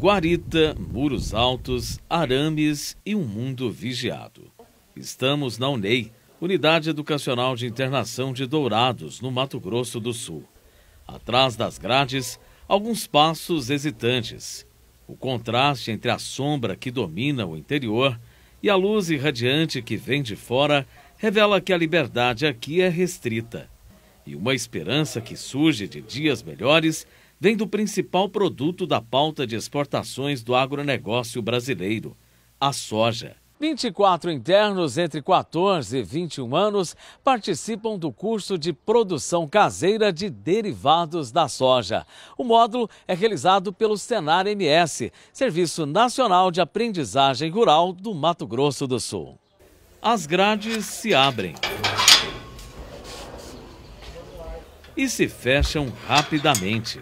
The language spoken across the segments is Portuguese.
Guarita, muros altos, arames e um mundo vigiado. Estamos na UNEI, Unidade Educacional de Internação de Dourados, no Mato Grosso do Sul. Atrás das grades, alguns passos hesitantes. O contraste entre a sombra que domina o interior e a luz irradiante que vem de fora revela que a liberdade aqui é restrita. E uma esperança que surge de dias melhores vem do principal produto da pauta de exportações do agronegócio brasileiro, a soja. 24 internos entre 14 e 21 anos participam do curso de produção caseira de derivados da soja. O módulo é realizado pelo Senar MS, Serviço Nacional de Aprendizagem Rural do Mato Grosso do Sul. As grades se abrem. e se fecham rapidamente.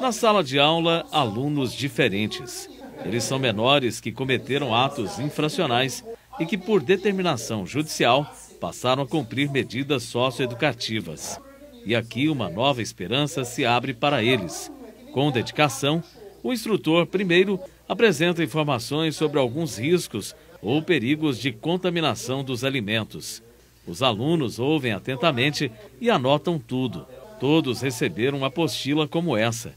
Na sala de aula, alunos diferentes. Eles são menores que cometeram atos infracionais e que, por determinação judicial, passaram a cumprir medidas socioeducativas. E aqui uma nova esperança se abre para eles. Com dedicação, o instrutor, primeiro, apresenta informações sobre alguns riscos ou perigos de contaminação dos alimentos. Os alunos ouvem atentamente e anotam tudo. Todos receberam uma apostila como essa.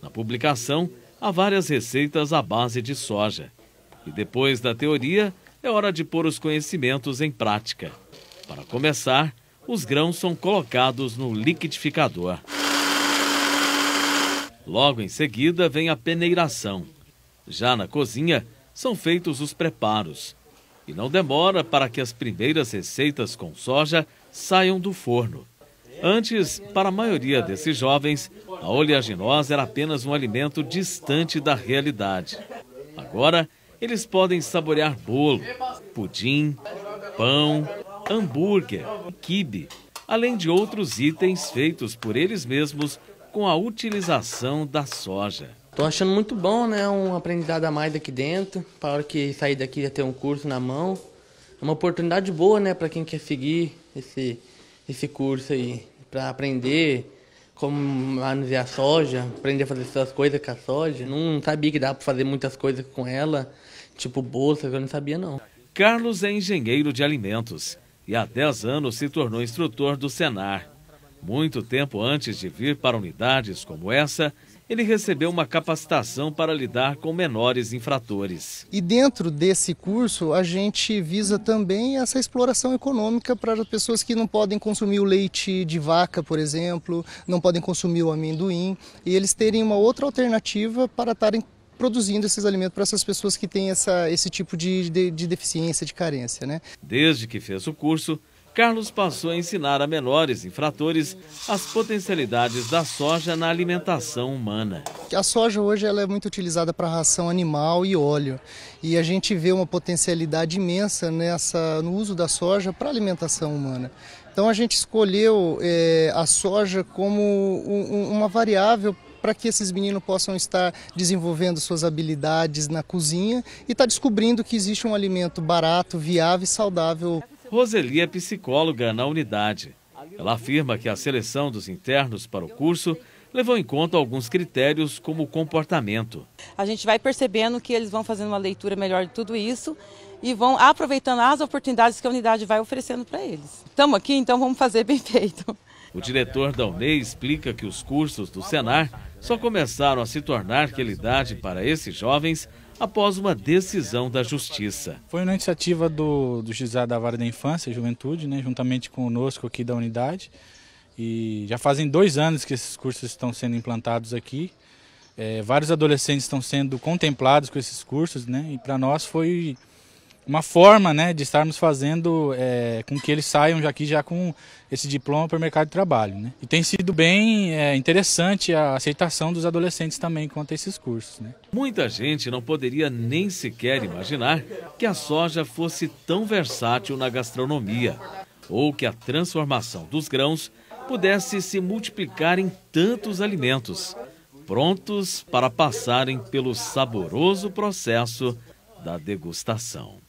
Na publicação, há várias receitas à base de soja. E depois da teoria, é hora de pôr os conhecimentos em prática. Para começar, os grãos são colocados no liquidificador. Logo em seguida vem a peneiração. Já na cozinha, são feitos os preparos e não demora para que as primeiras receitas com soja saiam do forno. Antes, para a maioria desses jovens, a oleaginosa era apenas um alimento distante da realidade. Agora, eles podem saborear bolo, pudim, pão, hambúrguer, quibe, além de outros itens feitos por eles mesmos com a utilização da soja. Tô achando muito bom, né? Um aprendizado a mais daqui dentro. Para hora que sair daqui já ter um curso na mão. É uma oportunidade boa, né? Para quem quer seguir esse, esse curso aí. Para aprender como manusear a soja, aprender a fazer essas coisas com a soja. Não sabia que dá para fazer muitas coisas com ela, tipo bolsas, eu não sabia não. Carlos é engenheiro de alimentos e há 10 anos se tornou instrutor do Senar. Muito tempo antes de vir para unidades como essa, ele recebeu uma capacitação para lidar com menores infratores. E dentro desse curso, a gente visa também essa exploração econômica para as pessoas que não podem consumir o leite de vaca, por exemplo, não podem consumir o amendoim, e eles terem uma outra alternativa para estarem produzindo esses alimentos para essas pessoas que têm essa, esse tipo de, de, de deficiência, de carência. Né? Desde que fez o curso, Carlos passou a ensinar a menores infratores as potencialidades da soja na alimentação humana. A soja hoje ela é muito utilizada para ração animal e óleo. E a gente vê uma potencialidade imensa nessa, no uso da soja para alimentação humana. Então a gente escolheu é, a soja como um, uma variável para que esses meninos possam estar desenvolvendo suas habilidades na cozinha e estar tá descobrindo que existe um alimento barato, viável e saudável Roseli é psicóloga na unidade. Ela afirma que a seleção dos internos para o curso levou em conta alguns critérios como o comportamento. A gente vai percebendo que eles vão fazendo uma leitura melhor de tudo isso e vão aproveitando as oportunidades que a unidade vai oferecendo para eles. Estamos aqui, então vamos fazer bem feito. O diretor da UNEI explica que os cursos do Senar só começaram a se tornar realidade para esses jovens após uma decisão da Justiça. Foi uma iniciativa do, do Juizado da Vara da Infância e Juventude, né, juntamente conosco aqui da unidade. E já fazem dois anos que esses cursos estão sendo implantados aqui. É, vários adolescentes estão sendo contemplados com esses cursos, né? E para nós foi uma forma né, de estarmos fazendo é, com que eles saiam aqui já com esse diploma para o mercado de trabalho. Né? E tem sido bem é, interessante a aceitação dos adolescentes também quanto a esses cursos. Né? Muita gente não poderia nem sequer imaginar que a soja fosse tão versátil na gastronomia ou que a transformação dos grãos pudesse se multiplicar em tantos alimentos, prontos para passarem pelo saboroso processo da degustação.